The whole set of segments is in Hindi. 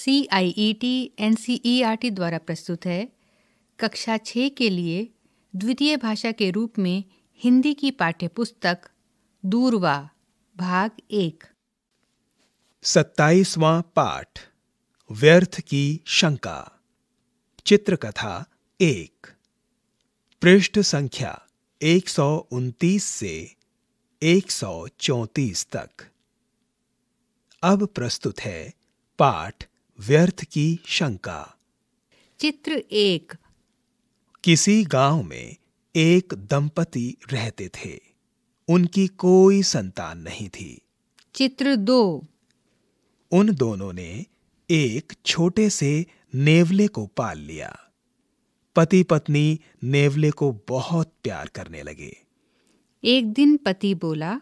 C I E T N C E R T द्वारा प्रस्तुत है कक्षा छः के लिए द्वितीय भाषा के रूप में हिंदी की पाठ्यपुस्तक दूरवा भाग एक सत्ताईसवां पाठ व्यर्थ की शंका चित्रकथा एक पृष्ठ संख्या एक से एक तक अब प्रस्तुत है पाठ व्यर्थ की शंका चित्र एक किसी गांव में एक दंपति रहते थे उनकी कोई संतान नहीं थी चित्र दो उन दोनों ने एक छोटे से नेवले को पाल लिया पति पत्नी नेवले को बहुत प्यार करने लगे एक दिन पति बोला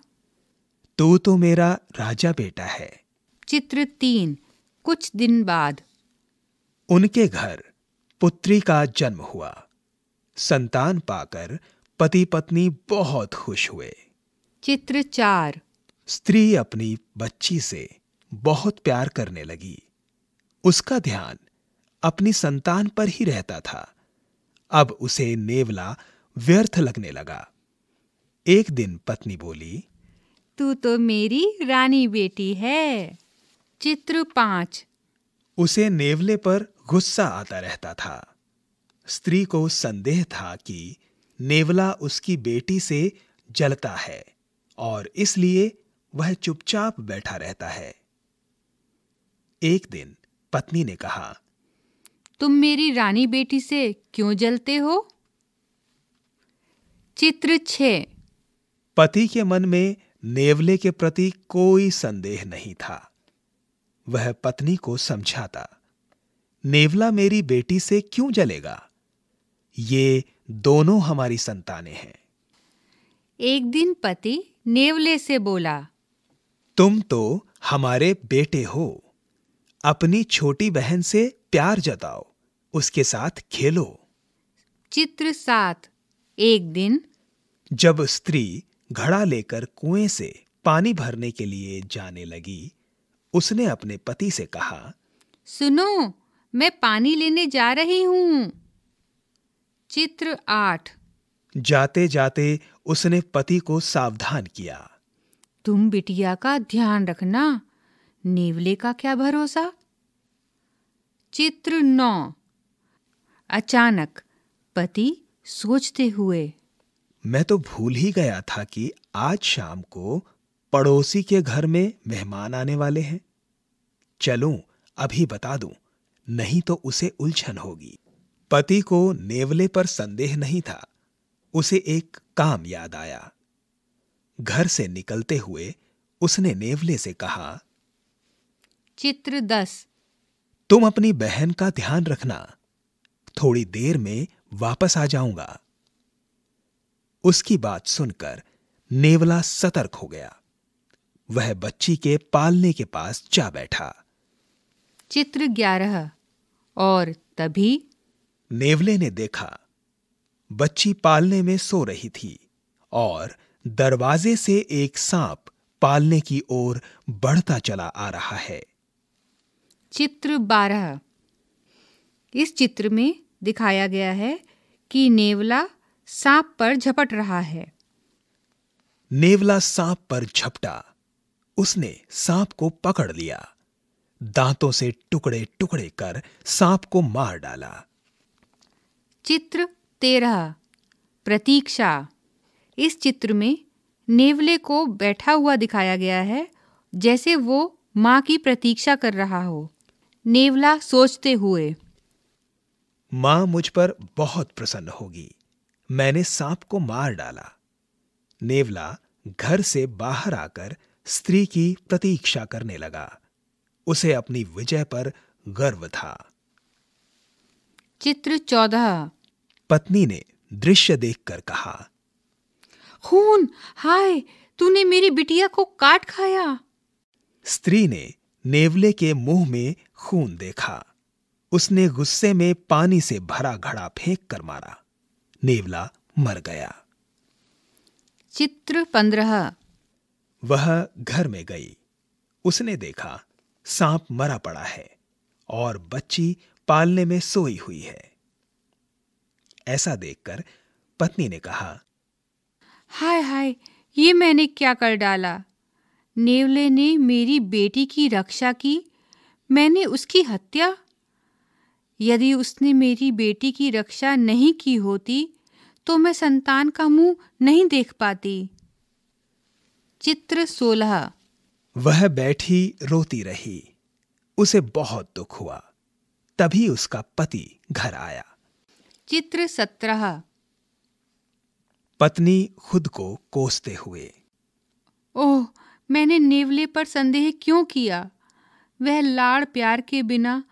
तू तो मेरा राजा बेटा है चित्र तीन कुछ दिन बाद उनके घर पुत्री का जन्म हुआ संतान पाकर पति पत्नी बहुत खुश हुए चित्र चार स्त्री अपनी बच्ची से बहुत प्यार करने लगी उसका ध्यान अपनी संतान पर ही रहता था अब उसे नेवला व्यर्थ लगने लगा एक दिन पत्नी बोली तू तो मेरी रानी बेटी है चित्र पांच उसे नेवले पर गुस्सा आता रहता था स्त्री को संदेह था कि नेवला उसकी बेटी से जलता है और इसलिए वह चुपचाप बैठा रहता है एक दिन पत्नी ने कहा तुम मेरी रानी बेटी से क्यों जलते हो चित्र छे पति के मन में नेवले के प्रति कोई संदेह नहीं था वह पत्नी को समझाता नेवला मेरी बेटी से क्यों जलेगा ये दोनों हमारी संतानें हैं एक दिन पति नेवले से बोला तुम तो हमारे बेटे हो अपनी छोटी बहन से प्यार जताओ उसके साथ खेलो चित्र सात एक दिन जब स्त्री घड़ा लेकर कुएं से पानी भरने के लिए जाने लगी उसने अपने पति से कहा सुनो मैं पानी लेने जा रही हूँ चित्र आठ जाते जाते उसने पति को सावधान किया तुम बिटिया का ध्यान रखना नेवले का क्या भरोसा चित्र नौ अचानक पति सोचते हुए मैं तो भूल ही गया था कि आज शाम को पड़ोसी के घर में मेहमान आने वाले हैं चलूं अभी बता दूं नहीं तो उसे उलझन होगी पति को नेवले पर संदेह नहीं था उसे एक काम याद आया घर से निकलते हुए उसने नेवले से कहा चित्र दस तुम अपनी बहन का ध्यान रखना थोड़ी देर में वापस आ जाऊंगा उसकी बात सुनकर नेवला सतर्क हो गया वह बच्ची के पालने के पास जा बैठा चित्र ग्यारह और तभी नेवले ने देखा बच्ची पालने में सो रही थी और दरवाजे से एक सांप पालने की ओर बढ़ता चला आ रहा है चित्र बारह इस चित्र में दिखाया गया है कि नेवला सांप पर झपट रहा है नेवला सांप पर झपटा उसने सांप को पकड़ लिया दांतों से टुकड़े टुकड़े कर सांप को मार डाला चित्र तेरह प्रतीक्षा इस चित्र में नेवले को बैठा हुआ दिखाया गया है जैसे वो माँ की प्रतीक्षा कर रहा हो नेवला सोचते हुए माँ मुझ पर बहुत प्रसन्न होगी मैंने सांप को मार डाला नेवला घर से बाहर आकर स्त्री की प्रतीक्षा करने लगा उसे अपनी विजय पर गर्व था चित्र चौदह पत्नी ने दृश्य देखकर कहा खून हाय तूने मेरी बिटिया को काट खाया स्त्री ने नेवले के मुंह में खून देखा उसने गुस्से में पानी से भरा घड़ा फेंक कर मारा नेवला मर गया चित्र पंद्रह वह घर में गई उसने देखा सांप मरा पड़ा है और बच्ची पालने में सोई हुई है ऐसा देखकर पत्नी ने कहा हाय हाय ये मैंने क्या कर डाला नेवले ने मेरी बेटी की रक्षा की मैंने उसकी हत्या यदि उसने मेरी बेटी की रक्षा नहीं की होती तो मैं संतान का मुंह नहीं देख पाती चित्र सोलह वह बैठी रोती रही उसे बहुत दुख हुआ तभी उसका पति घर आया चित्र सत्रह पत्नी खुद को कोसते हुए ओह मैंने नेवले पर संदेह क्यों किया वह लाड़ प्यार के बिना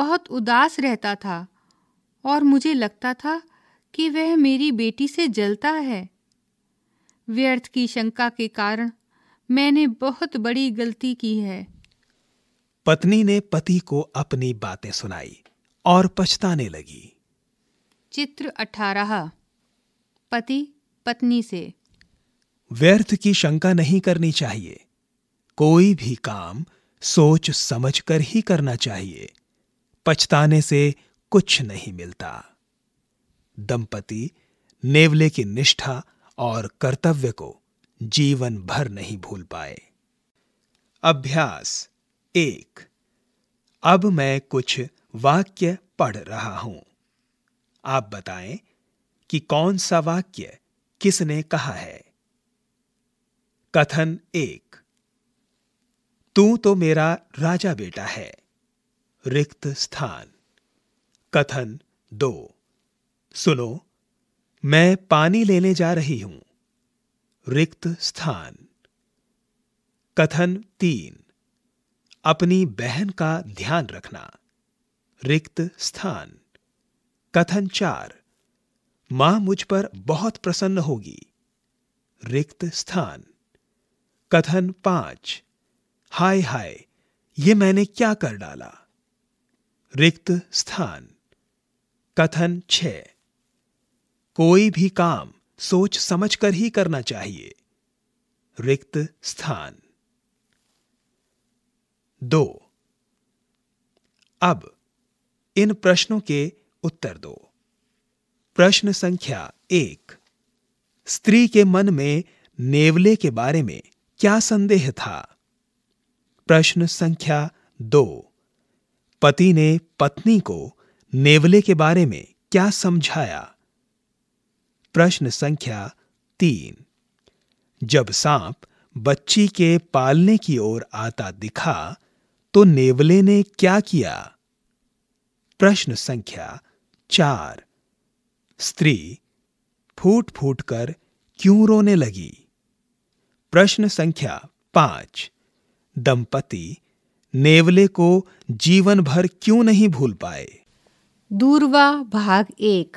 बहुत उदास रहता था और मुझे लगता था कि वह मेरी बेटी से जलता है व्यर्थ की शंका के कारण मैंने बहुत बड़ी गलती की है पत्नी ने पति को अपनी बातें सुनाई और पछताने लगी चित्र अठारह पति पत्नी से व्यर्थ की शंका नहीं करनी चाहिए कोई भी काम सोच समझ कर ही करना चाहिए पछताने से कुछ नहीं मिलता दंपति नेवले की निष्ठा और कर्तव्य को जीवन भर नहीं भूल पाए अभ्यास एक अब मैं कुछ वाक्य पढ़ रहा हूं आप बताएं कि कौन सा वाक्य किसने कहा है कथन एक तू तो मेरा राजा बेटा है रिक्त स्थान कथन दो सुनो मैं पानी लेने जा रही हूं रिक्त स्थान कथन तीन अपनी बहन का ध्यान रखना रिक्त स्थान कथन चार मां मुझ पर बहुत प्रसन्न होगी रिक्त स्थान कथन पांच हाय हाय ये मैंने क्या कर डाला रिक्त स्थान कथन छ कोई भी काम सोच समझकर ही करना चाहिए रिक्त स्थान दो अब इन प्रश्नों के उत्तर दो प्रश्न संख्या एक स्त्री के मन में नेवले के बारे में क्या संदेह था प्रश्न संख्या दो पति ने पत्नी को नेवले के बारे में क्या समझाया प्रश्न संख्या तीन जब सांप बच्ची के पालने की ओर आता दिखा तो नेवले ने क्या किया प्रश्न संख्या चार स्त्री फूट फूट कर क्यों रोने लगी प्रश्न संख्या पांच दंपति नेवले को जीवन भर क्यों नहीं भूल पाए दूरवा भाग एक